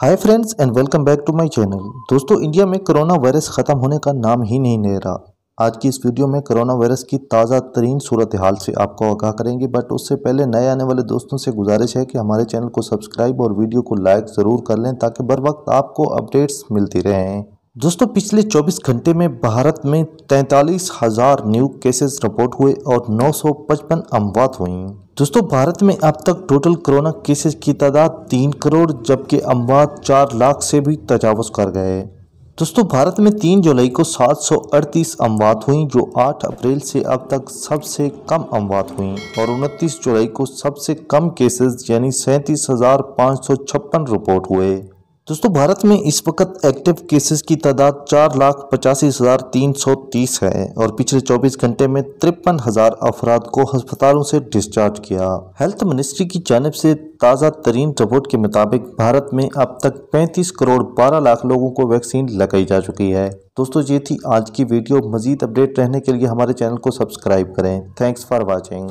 hi friends and welcome back to my channel दोस्तों India में corona virus ख़त्म होने का नाम ही नहीं ले रहा आज की इस वीडियो में कोरोना वायरस की ताज़ा तरीन सूरत हाल से आपको आगाह करेंगे बट उससे पहले नए आने वाले दोस्तों से गुजारिश है कि हमारे चैनल को सब्सक्राइब और वीडियो को लाइक ज़रूर कर लें ताकि बर वक्त आपको अपडेट्स मिलती रहें दोस्तों पिछले 24 घंटे में भारत में तैंतालीस हजार न्यू केसेस रिपोर्ट हुए और 955 अमवात हुई दोस्तों भारत में अब तक टोटल कोरोना केसेस की तादाद तीन करोड़ जबकि अमवात चार लाख से भी तजावज़ कर गए दोस्तों भारत में 3 जुलाई को 738 अमवात हुई जो 8 अप्रैल से अब तक सबसे कम अमवात हुई और 29 जुलाई को सबसे कम केसेस यानी सैंतीस रिपोर्ट हुए दोस्तों भारत में इस वक्त एक्टिव केसेस की तादाद चार लाख पचासी हज़ार तीन सौ तीस है और पिछले 24 घंटे में तिरपन हज़ार अफराद को अस्पतालों से डिस्चार्ज किया हेल्थ मिनिस्ट्री की जानब से ताज़ा तरीन रिपोर्ट के मुताबिक भारत में अब तक 35 करोड़ 12 लाख लोगों को वैक्सीन लगाई जा चुकी है दोस्तों ये थी आज की वीडियो मजीद अपडेट रहने के लिए हमारे चैनल को सब्सक्राइब करें थैंक्स फॉर वॉचिंग